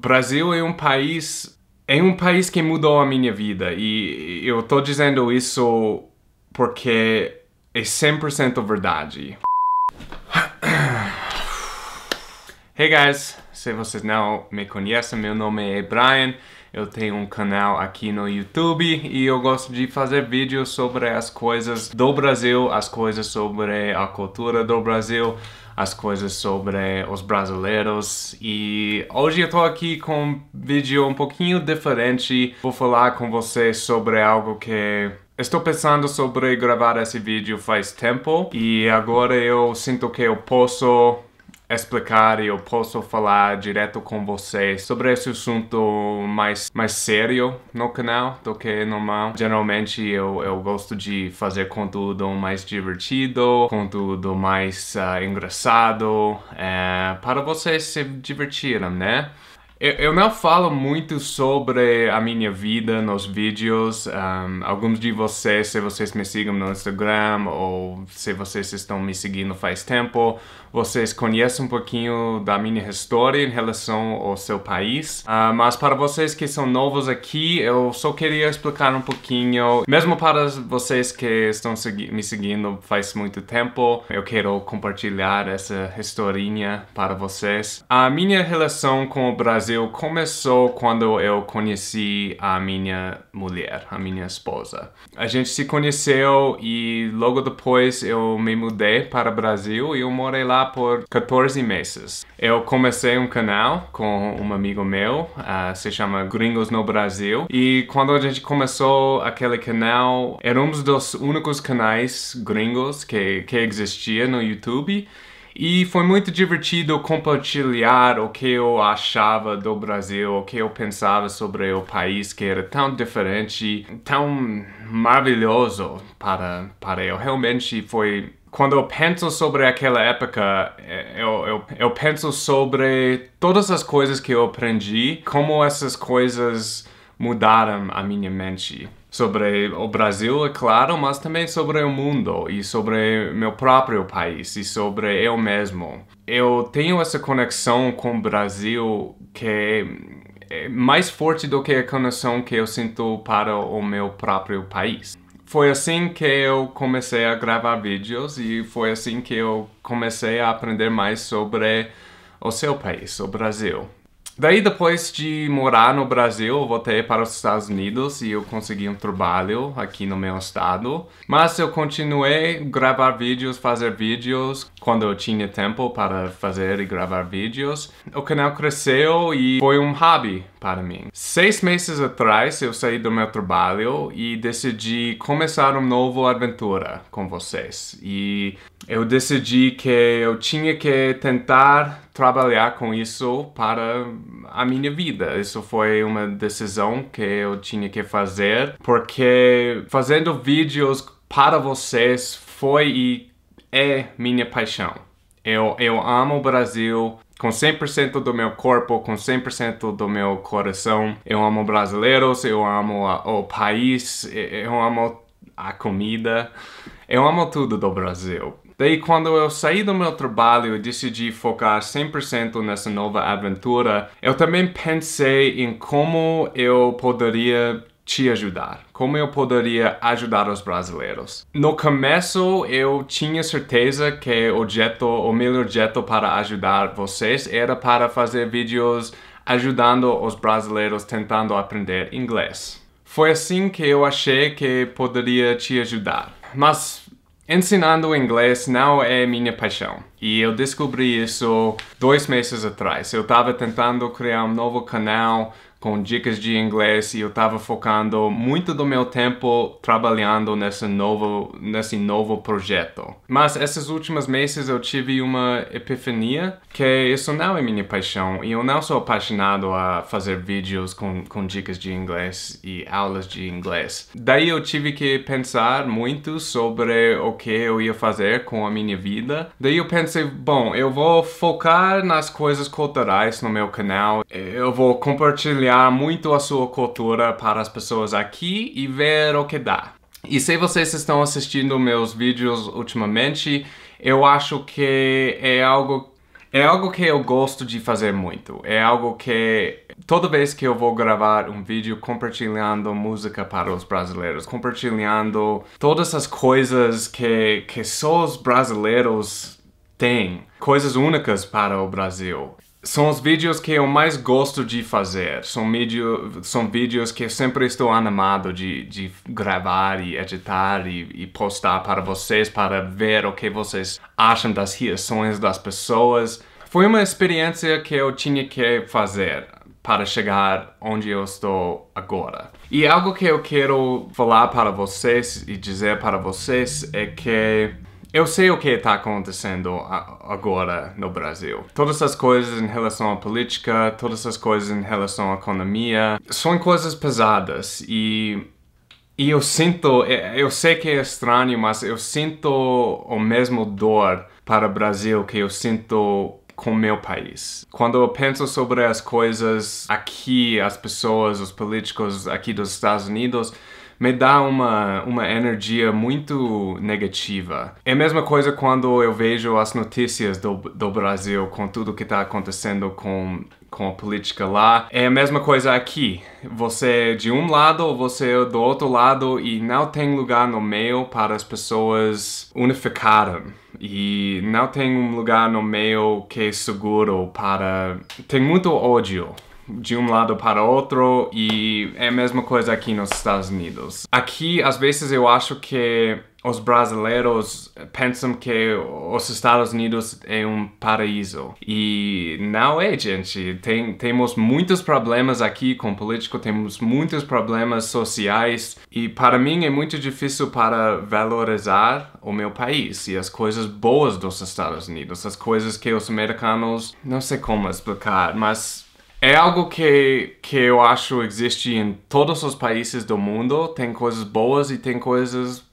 Brasil é um país é um país que mudou a minha vida e eu tô dizendo isso porque é 100% verdade. Hey guys, se vocês não me conhecem, meu nome é Brian, eu tenho um canal aqui no YouTube e eu gosto de fazer vídeos sobre as coisas do Brasil, as coisas sobre a cultura do Brasil, as coisas sobre os brasileiros e hoje eu tô aqui com um vídeo um pouquinho diferente. Vou falar com você sobre algo que Estou pensando sobre gravar esse vídeo faz tempo e agora eu sinto que eu posso explicar e eu posso falar direto com vocês sobre esse assunto mais, mais sério no canal do que normal. Geralmente eu, eu gosto de fazer conteúdo mais divertido, conteúdo mais uh, engraçado, é, para vocês se divertirem, né? Eu, não falo muito sobre a minha vida nos vídeos. Um, alguns de vocês, se vocês me sigam no Instagram ou se vocês estão me seguindo faz tempo, vocês conhecem um pouquinho da minha história em relação ao seu país. Uh, mas para vocês que são novos aqui, eu só queria explicar um pouquinho, mesmo para vocês que estão segui me seguindo faz muito tempo, eu quero compartilhar essa historinha para vocês. A minha relação com o Brasil começou quando eu conheci a minha mulher, a minha esposa. A gente se conheceu e logo depois eu me mudei para o Brasil e eu morei lá lá por 14 meses. Eu comecei um canal com um amigo meu, uh, se chama Gringos no Brasil, e quando a gente começou aquele canal, era um dos únicos canais gringos que, que existia no YouTube. E foi muito divertido compartilhar o que eu achava do Brasil, o que eu pensava sobre o país que era tão diferente, tão maravilhoso para, para eu. Realmente foi quando eu penso sobre aquela época, é, eu, eu, eu, penso sobre todas as coisas que eu aprendi, como essas coisas mudaram a minha mente. Sobre o Brasil, é claro, mas também sobre o mundo e sobre meu próprio país e sobre eu mesmo. Eu tenho essa conexão com o Brasil que é mais forte do que a conexão que eu sinto para o meu próprio país foi assim que eu comecei a gravar vídeos e foi assim que eu comecei a aprender mais sobre o seu país, o Brasil. Daí, depois de morar no Brasil, eu voltei para os Estados Unidos e eu consegui um trabalho aqui no meu estado. Mas eu continuei gravar vídeos, fazer vídeos quando eu tinha tempo para fazer e gravar vídeos. O canal cresceu e foi um hobby para mim. Seis meses atrás, eu saí do meu trabalho e decidi começar uma nova aventura com vocês. E eu decidi que eu tinha que tentar trabalhar com isso para a minha vida. Isso foi uma decisão que eu tinha que fazer, porque fazendo vídeos para vocês foi e é minha paixão. Eu, eu amo o Brasil, com 100% do meu corpo, com 100% do meu coração. Eu amo brasileiros, eu amo a, o país, eu amo a comida. Eu amo tudo do Brasil. Daí, quando eu saí do meu trabalho e decidi focar 100% nessa nova aventura, eu também pensei em como eu poderia te ajudar, como eu poderia ajudar os brasileiros. No começo, eu tinha certeza que o jeito, o melhor jeito para ajudar vocês era para fazer vídeos ajudando os brasileiros tentando aprender inglês. Foi assim que eu achei que poderia te ajudar. Mas Ensinando inglês não é minha paixão. E eu descobri isso dois meses atrás. Eu estava tentando criar um novo canal com dicas de inglês e eu estava focando muito do meu tempo trabalhando nesse novo, nesse novo projeto. Mas esses últimos meses eu tive uma epifania que isso não é minha paixão e eu não sou apaixonado a fazer vídeos com, com dicas de inglês e aulas de inglês. Daí eu tive que pensar muito sobre o que eu ia fazer com a minha vida. Daí eu pensei, bom, eu vou focar nas coisas culturais no meu canal, eu vou compartilhar muito a sua cultura para as pessoas aqui e ver o que dá. E se vocês estão assistindo meus vídeos ultimamente, eu acho que é algo é algo que eu gosto de fazer muito. É algo que toda vez que eu vou gravar um vídeo compartilhando música para os brasileiros, compartilhando todas as coisas que, que só os brasileiros têm, coisas únicas para o Brasil são os vídeos que eu mais gosto de fazer. São, vídeo, são vídeos que eu sempre estou animado de, de gravar e editar e, e, postar para vocês, para ver o que vocês acham das reações das pessoas. Foi uma experiência que eu tinha que fazer para chegar onde eu estou agora. E algo que eu quero falar para vocês e dizer para vocês é que eu sei o que está acontecendo agora no Brasil. Todas as coisas em relação à política, todas as coisas em relação à economia, são coisas pesadas e e eu sinto, eu sei que é estranho, mas eu sinto o mesmo dor para o Brasil que eu sinto com meu país. Quando eu penso sobre as coisas aqui, as pessoas, os políticos aqui dos Estados Unidos, me dá uma, uma energia muito negativa. É a mesma coisa quando eu vejo as notícias do, do Brasil com tudo que está acontecendo com com a política lá. É a mesma coisa aqui. Você é de um lado, você é do outro lado e não tem lugar no meio para as pessoas unificarem. E não tem um lugar no meio que é seguro para. Tem muito ódio de um lado para outro e é a mesma coisa aqui nos Estados Unidos. Aqui, às vezes, eu acho que os brasileiros pensam que os Estados Unidos é um paraíso. E não é, gente. Tem, temos muitos problemas aqui com político, temos muitos problemas sociais. E para mim é muito difícil para valorizar o meu país e as coisas boas dos Estados Unidos, as coisas que os americanos, não sei como explicar, mas é algo que, que eu acho existe em todos os países do mundo. Tem coisas boas e tem coisas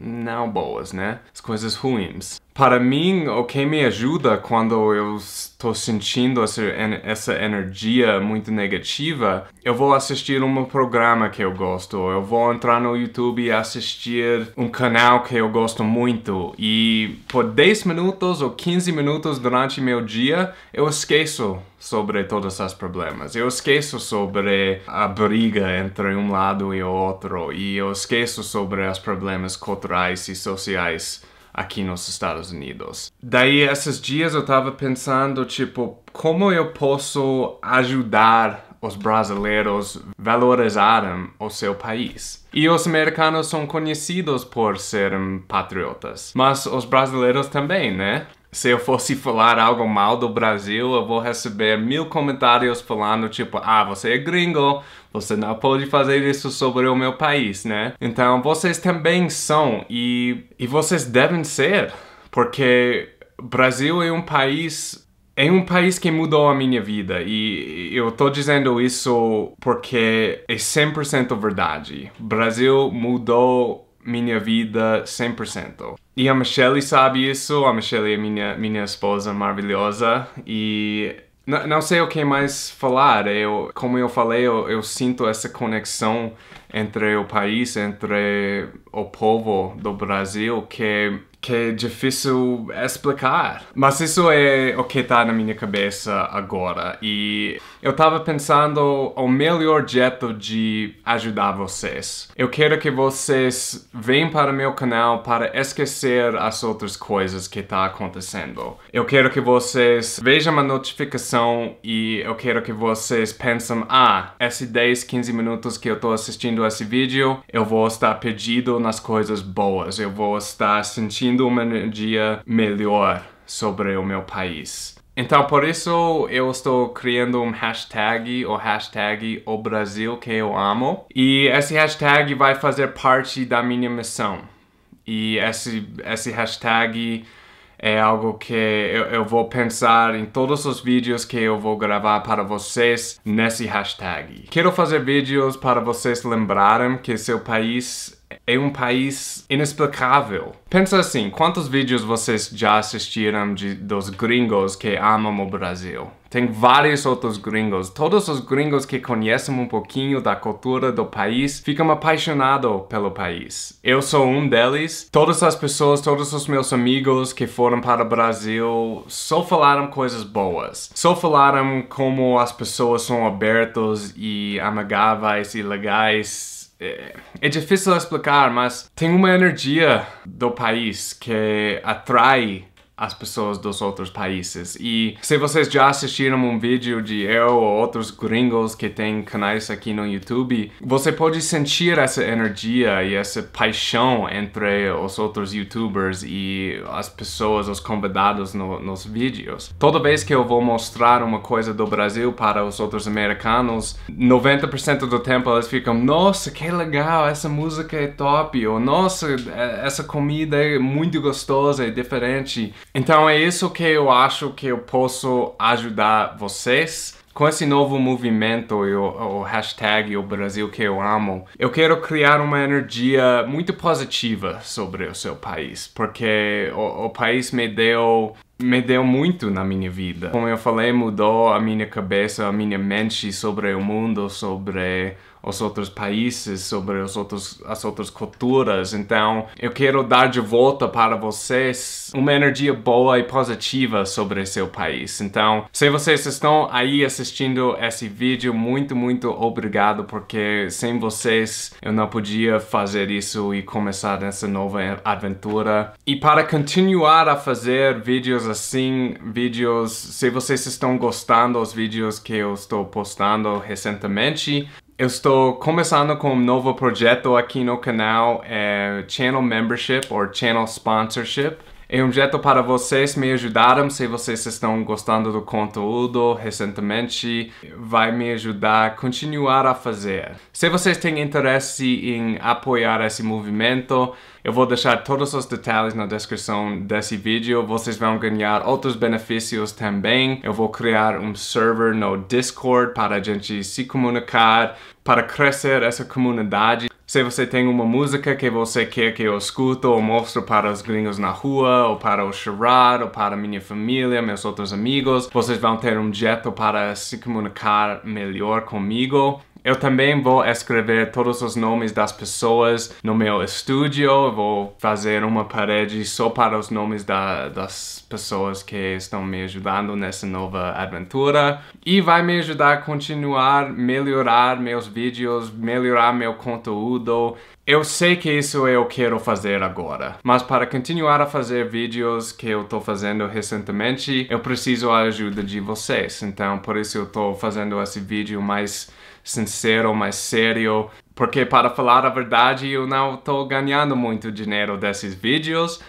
não boas, né? As coisas ruins para mim, o que me ajuda quando eu estou sentindo essa, essa energia muito negativa, eu vou assistir um programa que eu gosto, eu vou entrar no YouTube e assistir um canal que eu gosto muito e por 10 minutos ou 15 minutos durante meu dia eu esqueço sobre todos os problemas. Eu esqueço sobre a briga entre um lado e o outro e eu esqueço sobre os problemas culturais e sociais aqui nos Estados Unidos. Daí, esses dias eu tava pensando, tipo, como eu posso ajudar os brasileiros valorizarem o seu país. E os americanos são conhecidos por serem patriotas, mas os brasileiros também, né? se eu fosse falar algo mal do Brasil, eu vou receber mil comentários falando tipo, ah, você é gringo, você não pode fazer isso sobre o meu país, né? Então vocês também são e, e vocês devem ser, porque Brasil é um país é um país que mudou a minha vida e eu tô dizendo isso porque é 100% verdade. Brasil mudou minha vida 100%. E a Michelle sabe isso, a Michelle é minha, minha esposa maravilhosa e não, não sei o que mais falar. Eu, como eu falei, eu, eu sinto essa conexão entre o país, entre o povo do Brasil, que que é difícil explicar. Mas isso é o que está na minha cabeça agora e eu estava pensando o melhor jeito de ajudar vocês. Eu quero que vocês venham para meu canal para esquecer as outras coisas que está acontecendo. Eu quero que vocês vejam a notificação e eu quero que vocês pensem, ah, esses 10, 15 minutos que eu estou assistindo esse vídeo, eu vou estar perdido nas coisas boas, eu vou estar sentindo construindo uma energia melhor sobre o meu país. Então, por isso, eu estou criando um hashtag, o hashtag O Brasil que eu amo. E esse hashtag vai fazer parte da minha missão. E esse, esse hashtag é algo que eu, eu vou pensar em todos os vídeos que eu vou gravar para vocês nesse hashtag. Quero fazer vídeos para vocês lembrarem que seu país é um país inexplicável. Pensa assim, quantos vídeos vocês já assistiram de, dos gringos que amam o Brasil? Tem vários outros gringos. Todos os gringos que conhecem um pouquinho da cultura do país ficam apaixonados pelo país. Eu sou um deles. Todas as pessoas, todos os meus amigos que foram para o Brasil só falaram coisas boas. Só falaram como as pessoas são abertas e amigáveis e legais é, é difícil explicar, mas tem uma energia do país que atrai as pessoas dos outros países. E se vocês já assistiram um vídeo de eu ou outros gringos que têm canais aqui no YouTube, você pode sentir essa energia e essa paixão entre os outros YouTubers e as pessoas, os convidados no, nos vídeos. Toda vez que eu vou mostrar uma coisa do Brasil para os outros americanos, 90% do tempo eles ficam, nossa, que legal, essa música é top, ou nossa, é, essa comida é muito gostosa, é diferente. Então é isso que eu acho que eu posso ajudar vocês. Com esse novo movimento e o, o hashtag O Brasil que eu amo, eu quero criar uma energia muito positiva sobre o seu país, porque o, o país me deu me deu muito na minha vida. Como eu falei, mudou a minha cabeça, a minha mente sobre o mundo, sobre os outros países, sobre os outros, as outras culturas. Então, eu quero dar de volta para vocês uma energia boa e positiva sobre seu país. Então, se vocês estão aí assistindo esse vídeo, muito, muito obrigado, porque sem vocês eu não podia fazer isso e começar essa nova aventura. E para continuar a fazer vídeos coisas assim, vídeos. Se vocês estão gostando dos vídeos que eu estou postando recentemente, eu estou começando com um novo projeto aqui no canal, é Channel Membership ou Channel Sponsorship. É um jeito para vocês me ajudarem se vocês estão gostando do conteúdo recentemente. Vai me ajudar a continuar a fazer. Se vocês têm interesse em apoiar esse movimento, eu vou deixar todos os detalhes na descrição desse vídeo. Vocês vão ganhar outros benefícios também. Eu vou criar um server no Discord para a gente se comunicar, para crescer essa comunidade. Se você tem uma música que você quer que eu escuto ou mostro para os gringos na rua, ou para o charade, ou para minha família, meus outros amigos, vocês vão ter um jeito para se comunicar melhor comigo. Eu também vou escrever todos os nomes das pessoas no meu estúdio, vou fazer uma parede só para os nomes da, das pessoas que estão me ajudando nessa nova aventura e vai me ajudar a continuar, melhorar meus vídeos, melhorar meu conteúdo, eu sei que isso eu quero fazer agora, mas para continuar a fazer vídeos que eu tô fazendo recentemente, eu preciso a ajuda de vocês. Então, por isso eu tô fazendo esse vídeo mais sincero, mais sério, porque para falar a verdade, eu não tô ganhando muito dinheiro desses vídeos,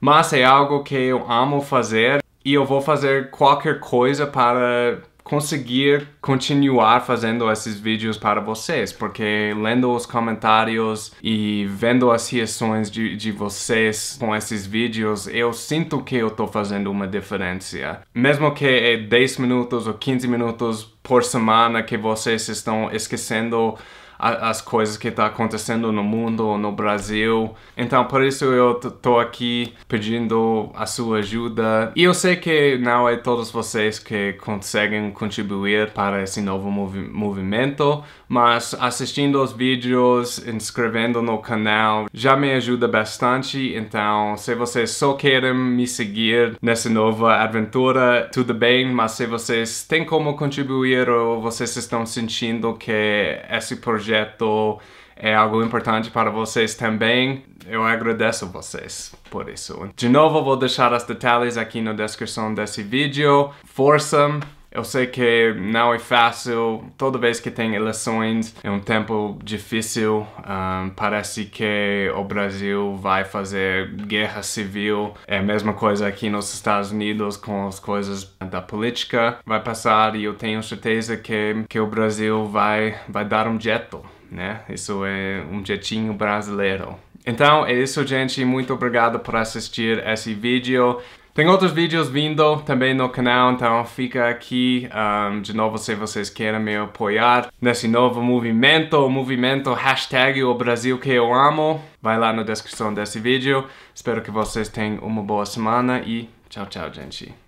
mas é algo que eu amo fazer e eu vou fazer qualquer coisa para conseguir continuar fazendo esses vídeos para vocês, porque lendo os comentários e vendo as reações de, de vocês com esses vídeos, eu sinto que eu estou fazendo uma diferença. Mesmo que é 10 minutos ou 15 minutos por semana que vocês estão esquecendo as coisas que está acontecendo no mundo, no Brasil. Então, por isso eu tô aqui pedindo a sua ajuda. E eu sei que não é todos vocês que conseguem contribuir para esse novo movi movimento, mas assistindo os vídeos, inscrevendo no canal, já me ajuda bastante, então se vocês só querem me seguir nessa nova aventura, tudo bem, mas se vocês têm como contribuir ou vocês estão sentindo que esse projeto é algo importante para vocês também, eu agradeço vocês por isso. De novo, vou deixar os detalhes aqui na descrição desse vídeo. Força! Eu sei que não é fácil, toda vez que tem eleições é um tempo difícil, um, ah, parece que o Brasil vai fazer guerra civil, é a mesma coisa aqui nos Estados Unidos com as coisas da política, vai passar e eu tenho certeza que, que o Brasil vai, vai dar um jeito, né? Isso é um jeitinho brasileiro. Então é isso, gente. Muito obrigado por assistir esse vídeo. Tem outros vídeos vindo também no canal, então fica aqui um, de novo se vocês querem me apoiar nesse novo movimento, o movimento hashtag o Brasil que eu amo. Vai lá na descrição desse vídeo. Espero que vocês tenham uma boa semana e tchau, tchau, gente.